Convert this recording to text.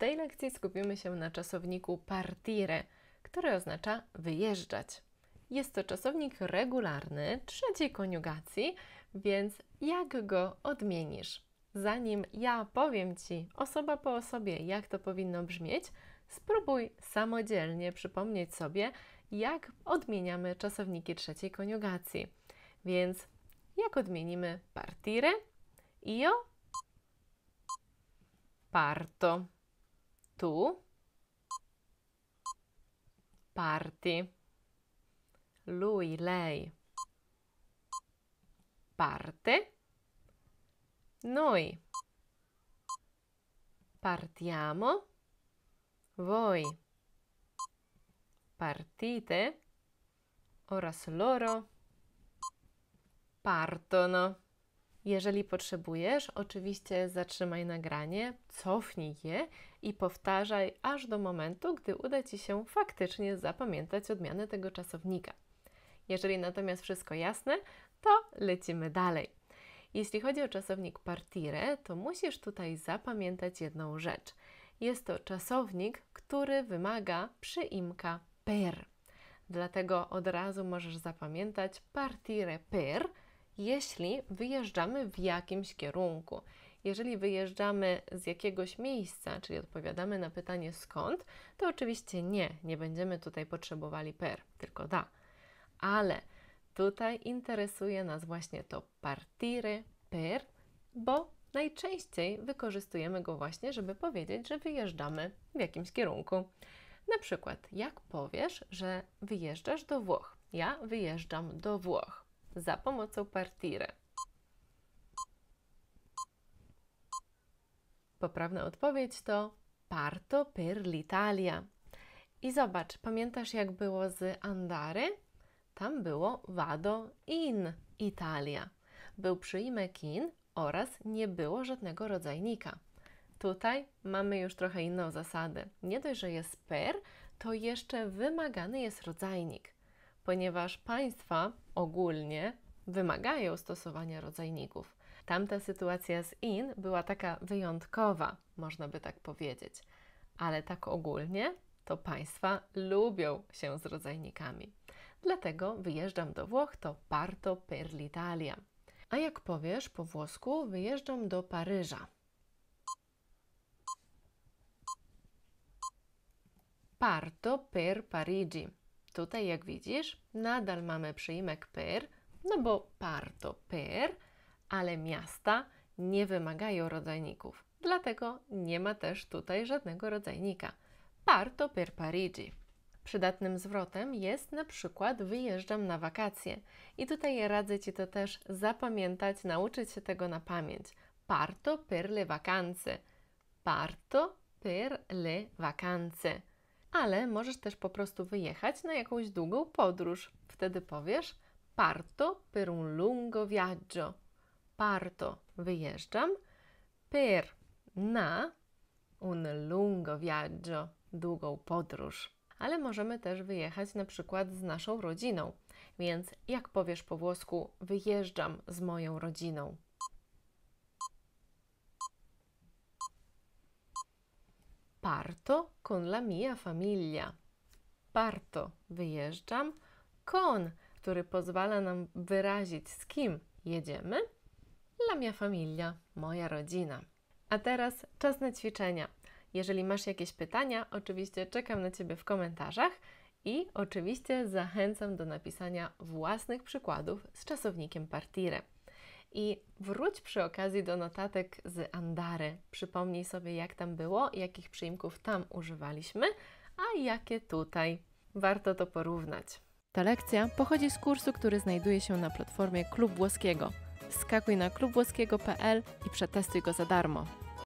tej lekcji skupimy się na czasowniku partire, który oznacza wyjeżdżać. Jest to czasownik regularny trzeciej koniugacji, więc jak go odmienisz? Zanim ja powiem Ci osoba po osobie, jak to powinno brzmieć, spróbuj samodzielnie przypomnieć sobie, jak odmieniamy czasowniki trzeciej koniugacji. Więc jak odmienimy partire? Io parto. tu parti. Lui, lei parte. Noi partiamo. Voi partite. Ora loro partono. Jeżeli potrzebujesz, oczywiście zatrzymaj nagranie, cofnij je i powtarzaj aż do momentu, gdy uda Ci się faktycznie zapamiętać odmianę tego czasownika. Jeżeli natomiast wszystko jasne, to lecimy dalej. Jeśli chodzi o czasownik partire, to musisz tutaj zapamiętać jedną rzecz. Jest to czasownik, który wymaga przyimka per. Dlatego od razu możesz zapamiętać partire per – jeśli wyjeżdżamy w jakimś kierunku. Jeżeli wyjeżdżamy z jakiegoś miejsca, czyli odpowiadamy na pytanie skąd, to oczywiście nie, nie będziemy tutaj potrzebowali per, tylko da. Ale tutaj interesuje nas właśnie to partire per, bo najczęściej wykorzystujemy go właśnie, żeby powiedzieć, że wyjeżdżamy w jakimś kierunku. Na przykład, jak powiesz, że wyjeżdżasz do Włoch? Ja wyjeżdżam do Włoch za pomocą partire. Poprawna odpowiedź to parto per l'Italia. I zobacz, pamiętasz jak było z Andare? Tam było vado in Italia. Był przyjmek in oraz nie było żadnego rodzajnika. Tutaj mamy już trochę inną zasadę. Nie dość, że jest per, to jeszcze wymagany jest rodzajnik ponieważ państwa ogólnie wymagają stosowania rodzajników. Tamta sytuacja z in była taka wyjątkowa, można by tak powiedzieć, ale tak ogólnie to państwa lubią się z rodzajnikami. Dlatego wyjeżdżam do Włoch to parto per l'Italia. A jak powiesz po włosku, wyjeżdżam do Paryża. Parto per Parigi. Tutaj, jak widzisz, nadal mamy przyimek pyr, no bo parto pyr, ale miasta nie wymagają rodzajników, dlatego nie ma też tutaj żadnego rodzajnika. Parto per Parigi. Przydatnym zwrotem jest na przykład wyjeżdżam na wakacje. I tutaj radzę Ci to też zapamiętać, nauczyć się tego na pamięć. Parto per le vacanze. Parto per le vacanze ale możesz też po prostu wyjechać na jakąś długą podróż. Wtedy powiesz parto per un lungo viaggio. Parto wyjeżdżam, per na un lungo viaggio długą podróż. Ale możemy też wyjechać na przykład z naszą rodziną. Więc jak powiesz po włosku wyjeżdżam z moją rodziną? Parto con la mia familia. Parto wyjeżdżam. Con, który pozwala nam wyrazić z kim jedziemy. La mia familia, moja rodzina. A teraz czas na ćwiczenia. Jeżeli masz jakieś pytania, oczywiście czekam na Ciebie w komentarzach i oczywiście zachęcam do napisania własnych przykładów z czasownikiem partire i wróć przy okazji do notatek z Andary. Przypomnij sobie, jak tam było, jakich przyimków tam używaliśmy, a jakie tutaj. Warto to porównać. Ta lekcja pochodzi z kursu, który znajduje się na platformie Klub Włoskiego. Skakuj na klubwłoskiego.pl i przetestuj go za darmo.